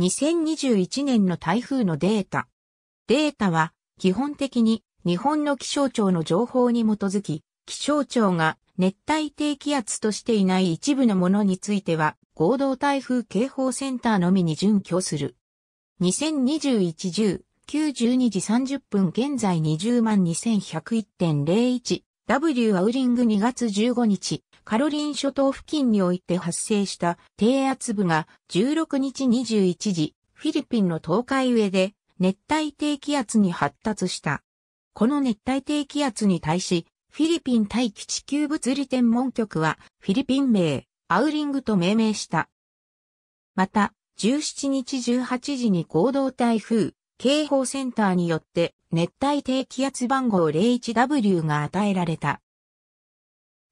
2021年の台風のデータ。データは基本的に日本の気象庁の情報に基づき、気象庁が熱帯低気圧としていない一部のものについては合同台風警報センターのみに準拠する。202110 912時30分現在20210101.01 W アウリング2月15日カロリン諸島付近において発生した低圧部が16日21時、フィリピンの東海上で熱帯低気圧に発達した。この熱帯低気圧に対し、フィリピン大気地球物理天文局はフィリピン名、アウリングと命名した。また、17日18時に合同台風警報センターによって熱帯低気圧番号 01W が与えられた。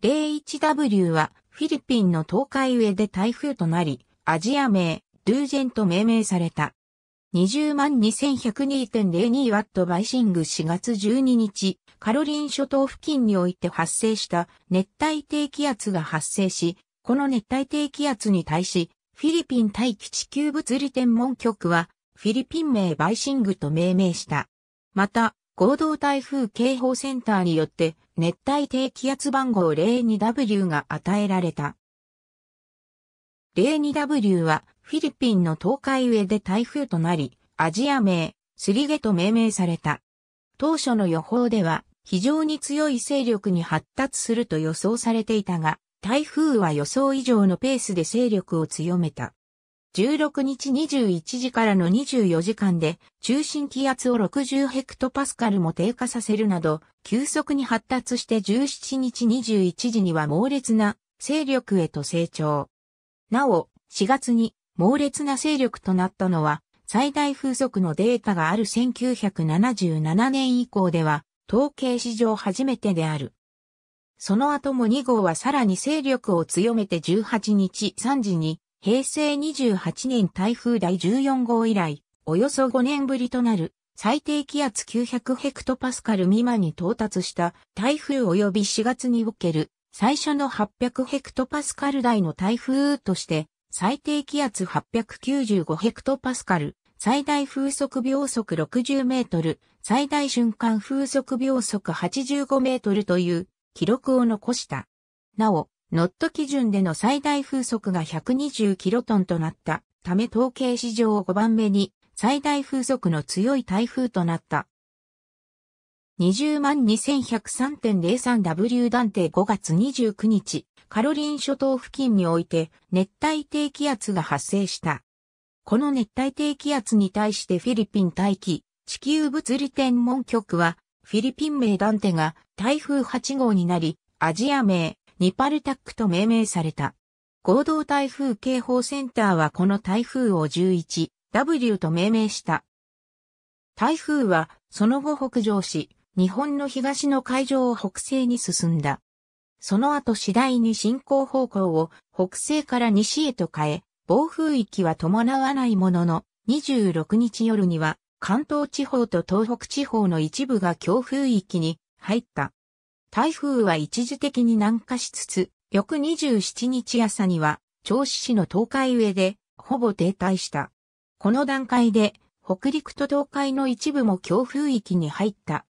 01W はフィリピンの東海上で台風となり、アジア名、ゥージェンと命名された。202,102.02ワットバイシング4月12日、カロリン諸島付近において発生した熱帯低気圧が発生し、この熱帯低気圧に対し、フィリピン大気地球物理天文局は、フィリピン名バイシングと命名した。また、合同台風警報センターによって、熱帯低気圧番号 02W が与えられた。02W はフィリピンの東海上で台風となり、アジア名、スリゲと命名された。当初の予報では非常に強い勢力に発達すると予想されていたが、台風は予想以上のペースで勢力を強めた。16日21時からの24時間で中心気圧を60ヘクトパスカルも低下させるなど、急速に発達して17日21時には猛烈な勢力へと成長。なお、4月に猛烈な勢力となったのは、最大風速のデータがある1977年以降では、統計史上初めてである。その後も2号はさらに勢力を強めて18日3時に平成28年台風第14号以来、およそ5年ぶりとなる最低気圧900ヘクトパスカル未満に到達した台風及び4月における最初の800ヘクトパスカル台の台風として最低気圧895ヘクトパスカル、最大風速秒速60メートル、最大瞬間風速秒速85メートルという記録を残した。なお、ノット基準での最大風速が120キロトンとなったため統計史上5番目に最大風速の強い台風となった。202,103.03W 断定5月29日、カロリン諸島付近において熱帯低気圧が発生した。この熱帯低気圧に対してフィリピン大気、地球物理天文局は、フィリピン名ダンテが台風8号になり、アジア名、ニパルタックと命名された。合同台風警報センターはこの台風を 11W と命名した。台風はその後北上し、日本の東の海上を北西に進んだ。その後次第に進行方向を北西から西へと変え、暴風域は伴わないものの、26日夜には関東地方と東北地方の一部が強風域に入った。台風は一時的に南下しつつ、翌27日朝には、銚子市の東海上で、ほぼ停滞した。この段階で、北陸と東海の一部も強風域に入った。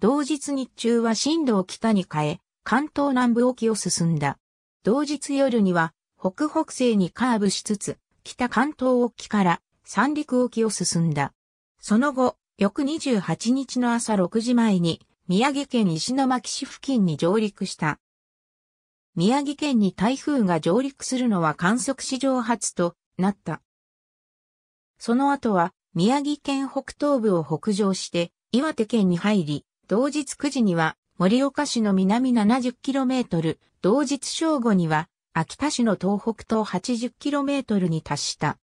同日日中は震度を北に変え、関東南部沖を進んだ。同日夜には、北北西にカーブしつつ、北関東沖から三陸沖を進んだ。その後、翌28日の朝6時前に、宮城県石巻市付近に上陸した。宮城県に台風が上陸するのは観測史上初となった。その後は宮城県北東部を北上して岩手県に入り、同日9時には盛岡市の南 70km、同日正午には秋田市の東北東 80km に達した。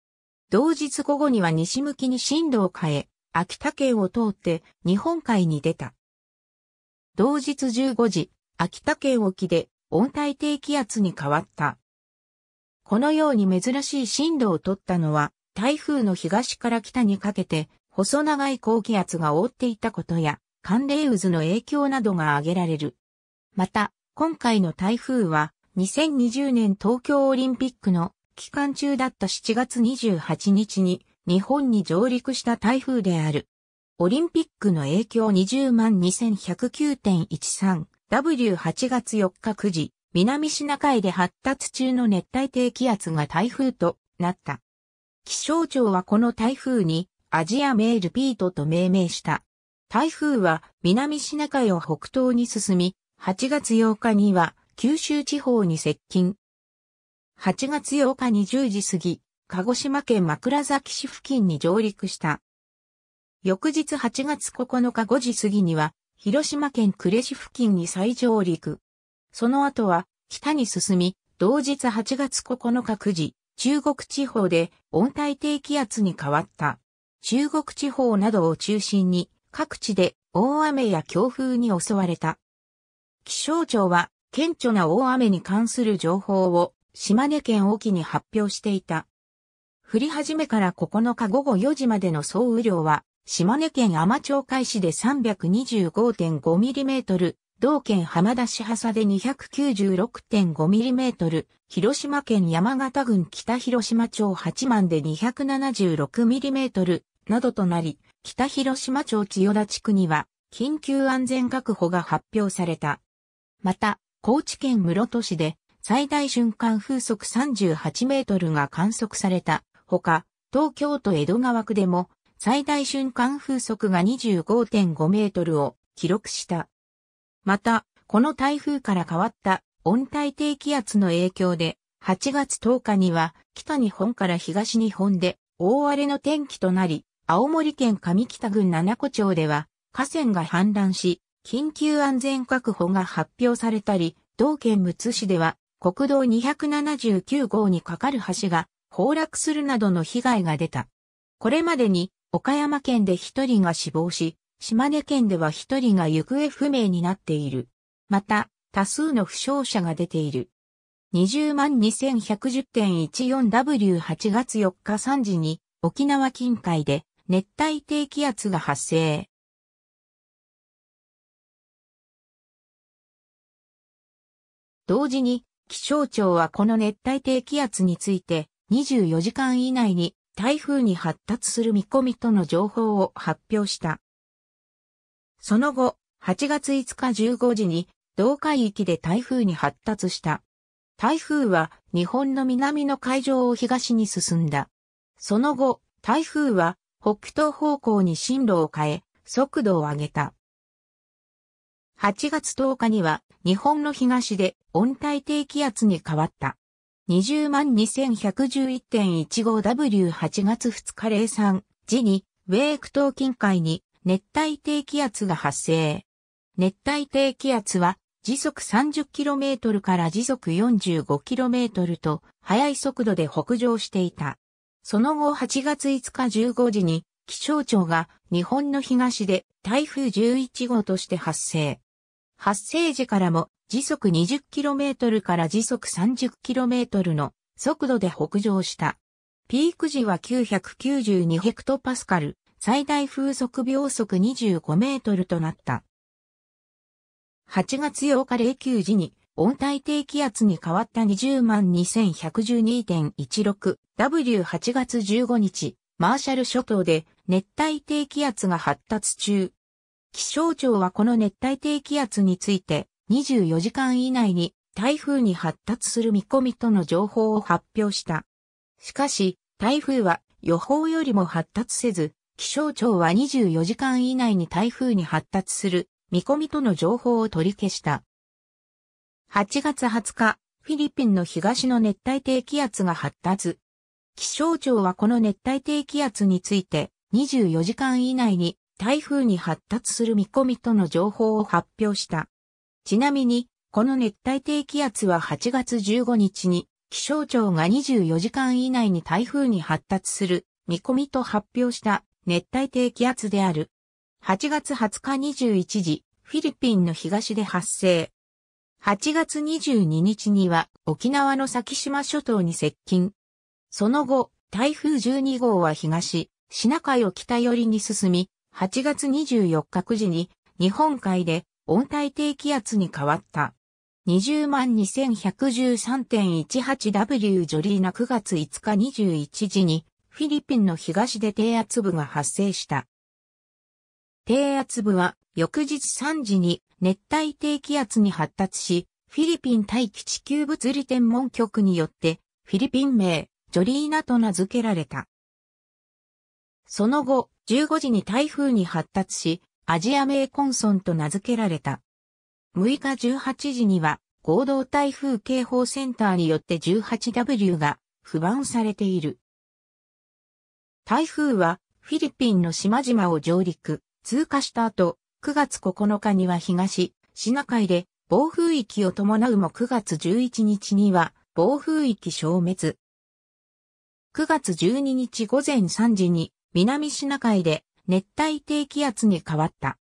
同日午後には西向きに進路を変え、秋田県を通って日本海に出た。同日15時、秋田県沖で温帯低気圧に変わった。このように珍しい進路を取ったのは、台風の東から北にかけて、細長い高気圧が覆っていたことや、寒冷渦の影響などが挙げられる。また、今回の台風は、2020年東京オリンピックの期間中だった7月28日に日本に上陸した台風である。オリンピックの影響20万 2109.13W8 月4日9時、南シナ海で発達中の熱帯低気圧が台風となった。気象庁はこの台風にアジアメールピートと命名した。台風は南シナ海を北東に進み、8月8日には九州地方に接近。8月8日に10時過ぎ、鹿児島県枕崎市付近に上陸した。翌日8月9日5時過ぎには、広島県呉市付近に再上陸。その後は、北に進み、同日8月9日9時、中国地方で温帯低気圧に変わった。中国地方などを中心に各地で大雨や強風に襲われた。気象庁は顕著な大雨に関する情報を島根県沖に発表していた。降り始めから9日午後4時までの総雨量は島根県天町海市で 325.5mm、同県浜田市ハサで 296.5mm、広島県山形郡北広島町八幡で 276mm などとなり、北広島町千代田地区には緊急安全確保が発表された。また、高知県室戸市で最大瞬間風速38メートルが観測されたほか、東京都江戸川区でも最大瞬間風速が25.5メートルを記録した。また、この台風から変わった温帯低気圧の影響で、8月10日には北日本から東日本で大荒れの天気となり、青森県上北郡七子町では河川が氾濫し、緊急安全確保が発表されたり、同県むつ市では国道279号に架かる橋が崩落するなどの被害が出た。これまでに岡山県で1人が死亡し、島根県では1人が行方不明になっている。また、多数の負傷者が出ている。202,110.14W8 月4日3時に沖縄近海で熱帯低気圧が発生。同時に気象庁はこの熱帯低気圧について24時間以内に台風に発達する見込みとの情報を発表した。その後、8月5日15時に同海域で台風に発達した。台風は日本の南の海上を東に進んだ。その後、台風は北東方向に進路を変え、速度を上げた。8月10日には日本の東で温帯低気圧に変わった。202,111.15W8 月2日零3時に、ウェーク島近海に熱帯低気圧が発生。熱帯低気圧は時速 30km から時速 45km と速い速度で北上していた。その後8月5日15時に気象庁が日本の東で台風11号として発生。発生時からも時速 20km から時速 30km の速度で北上した。ピーク時は992ヘクトパスカル、最大風速秒速25メートルとなった。8月8日09時に温帯低気圧に変わった 202,112.16W8 月15日、マーシャル諸島で熱帯低気圧が発達中。気象庁はこの熱帯低気圧について24時間以内に台風に発達する見込みとの情報を発表した。しかし、台風は予報よりも発達せず、気象庁は24時間以内に台風に発達する見込みとの情報を取り消した。8月20日、フィリピンの東の熱帯低気圧が発達。気象庁はこの熱帯低気圧について24時間以内に台風に発達する見込みとの情報を発表した。ちなみに、この熱帯低気圧は8月15日に気象庁が24時間以内に台風に発達する見込みと発表した熱帯低気圧である。8月20日21時、フィリピンの東で発生。8月22日には沖縄の先島諸島に接近。その後、台風12号は東、シナ海を北寄りに進み、8月24日9時に日本海で温帯低気圧に変わった。202,113.18W ジョリーナ9月5日21時にフィリピンの東で低圧部が発生した。低圧部は翌日3時に熱帯低気圧に発達し、フィリピン大気地球物理天文局によってフィリピン名ジョリーナと名付けられた。その後、15時に台風に発達し、アジア名コンソンと名付けられた。6日18時には合同台風警報センターによって 18W が不満されている。台風はフィリピンの島々を上陸、通過した後、9月9日には東、シナ海で暴風域を伴うも9月11日には暴風域消滅。9月12日午前3時に南シナ海で熱帯低気圧に変わった。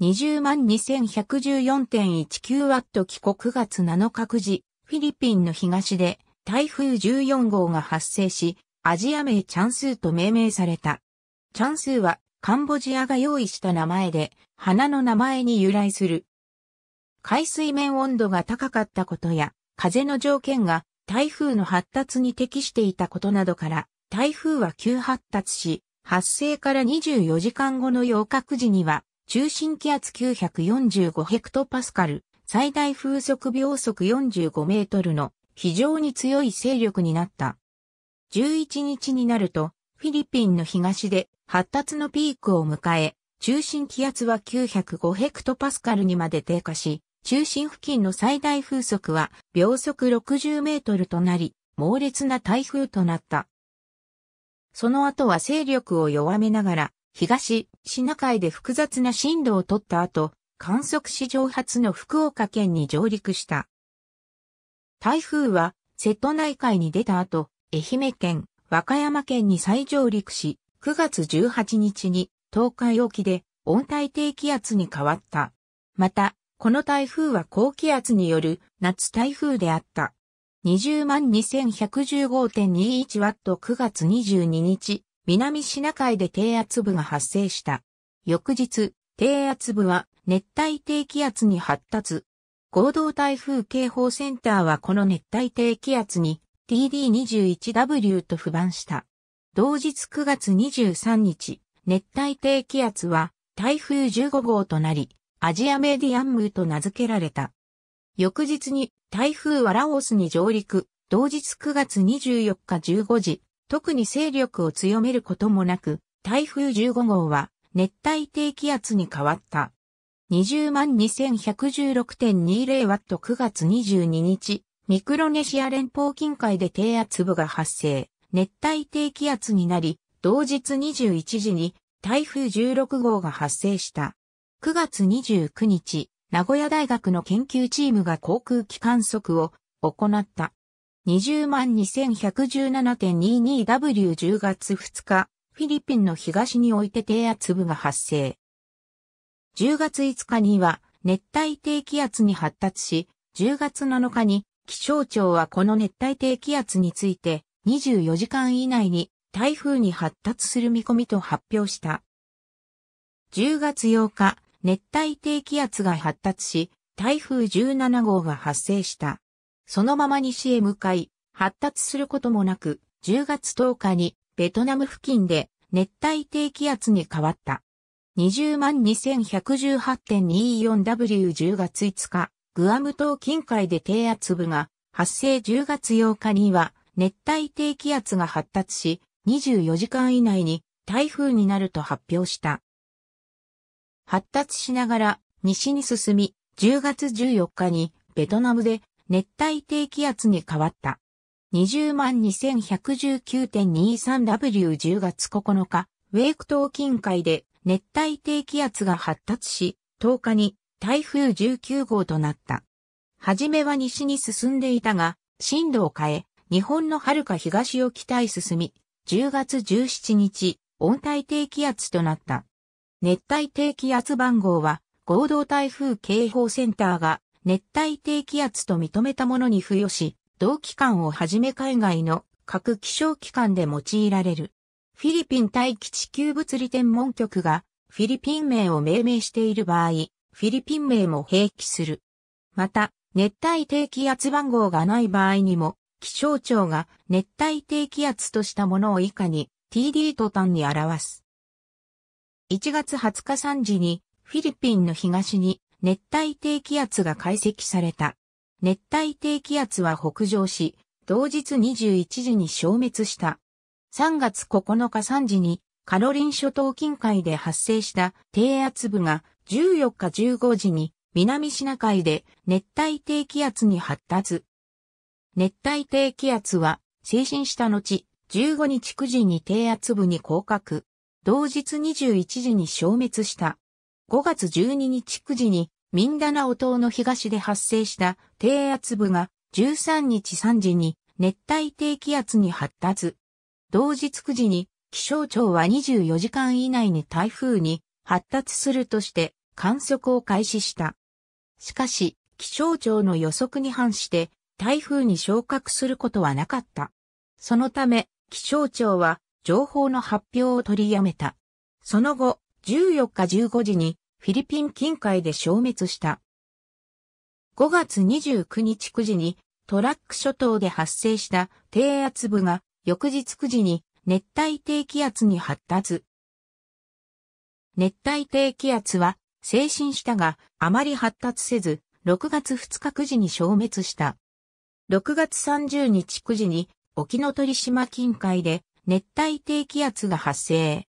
202,114.19ワット帰国9月7日9時、フィリピンの東で台風14号が発生し、アジア名チャンスーと命名された。チャンスーはカンボジアが用意した名前で、花の名前に由来する。海水面温度が高かったことや、風の条件が台風の発達に適していたことなどから、台風は急発達し、発生から24時間後の8日時には、中心気圧945ヘクトパスカル、最大風速秒速45メートルの非常に強い勢力になった。11日になると、フィリピンの東で発達のピークを迎え、中心気圧は905ヘクトパスカルにまで低下し、中心付近の最大風速は秒速60メートルとなり、猛烈な台風となった。その後は勢力を弱めながら、東、シナ海で複雑な進路を取った後、観測史上初の福岡県に上陸した。台風は、瀬戸内海に出た後、愛媛県、和歌山県に再上陸し、9月18日に東海沖で温帯低気圧に変わった。また、この台風は高気圧による夏台風であった。2 0 2 1 1 5 2 1ト9月22日、南シナ海で低圧部が発生した。翌日、低圧部は熱帯低気圧に発達。合同台風警報センターはこの熱帯低気圧に TD21W と不番した。同日9月23日、熱帯低気圧は台風15号となり、アジアメディアンムーと名付けられた。翌日に台風はラオスに上陸、同日9月24日15時、特に勢力を強めることもなく、台風15号は熱帯低気圧に変わった。202,116.20ワット9月22日、ミクロネシア連邦近海で低圧部が発生、熱帯低気圧になり、同日21時に台風16号が発生した。9月29日、名古屋大学の研究チームが航空機観測を行った。202,117.22W10 万月2日、フィリピンの東において低圧部が発生。10月5日には熱帯低気圧に発達し、10月7日に気象庁はこの熱帯低気圧について24時間以内に台風に発達する見込みと発表した。10月8日、熱帯低気圧が発達し、台風17号が発生した。そのまま西へ向かい、発達することもなく、10月10日にベトナム付近で熱帯低気圧に変わった。202,118.24W10 月5日、グアム島近海で低圧部が発生10月8日には熱帯低気圧が発達し、24時間以内に台風になると発表した。発達しながら西に進み、10月14日にベトナムで熱帯低気圧に変わった。202,119.23W10 月9日、ウェイク島近海で熱帯低気圧が発達し、10日に台風19号となった。はじめは西に進んでいたが、進路を変え、日本の遥か東を北へ進み、10月17日、温帯低気圧となった。熱帯低気圧番号は合同台風警報センターが熱帯低気圧と認めたものに付与し、同機関をはじめ海外の各気象機関で用いられる。フィリピン大気地球物理天文局がフィリピン名を命名している場合、フィリピン名も併記する。また、熱帯低気圧番号がない場合にも、気象庁が熱帯低気圧としたものを以下に TD 途端に表す。1月20日3時にフィリピンの東に熱帯低気圧が解析された。熱帯低気圧は北上し、同日21時に消滅した。3月9日3時にカロリン諸島近海で発生した低圧部が14日15時に南シナ海で熱帯低気圧に発達。熱帯低気圧は、精進した後、15日9時に低圧部に降格。同日21時に消滅した。5月12日9時にミンダナオ島の東で発生した低圧部が13日3時に熱帯低気圧に発達。同日9時に気象庁は24時間以内に台風に発達するとして観測を開始した。しかし、気象庁の予測に反して台風に昇格することはなかった。そのため、気象庁は情報の発表を取りやめた。その後、14日15時にフィリピン近海で消滅した。5月29日9時にトラック諸島で発生した低圧部が翌日9時に熱帯低気圧に発達。熱帯低気圧は精神したがあまり発達せず6月2日9時に消滅した。6月30日9時に沖ノ鳥島近海で熱帯低気圧が発生。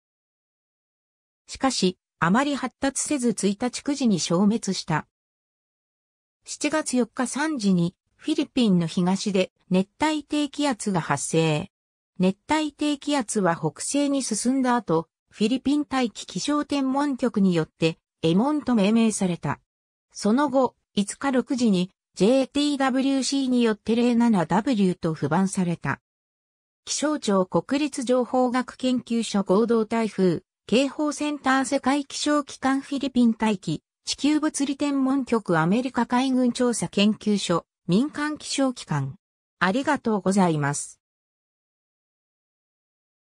しかし、あまり発達せず1日9時に消滅した。7月4日3時にフィリピンの東で熱帯低気圧が発生。熱帯低気圧は北西に進んだ後、フィリピン大気気象天文局によってエモンと命名された。その後、5日6時に JTWC によって 07W と不番された。気象庁国立情報学研究所合同台風、警報センター世界気象機関フィリピン大気、地球物理天文局アメリカ海軍調査研究所、民間気象機関。ありがとうございます。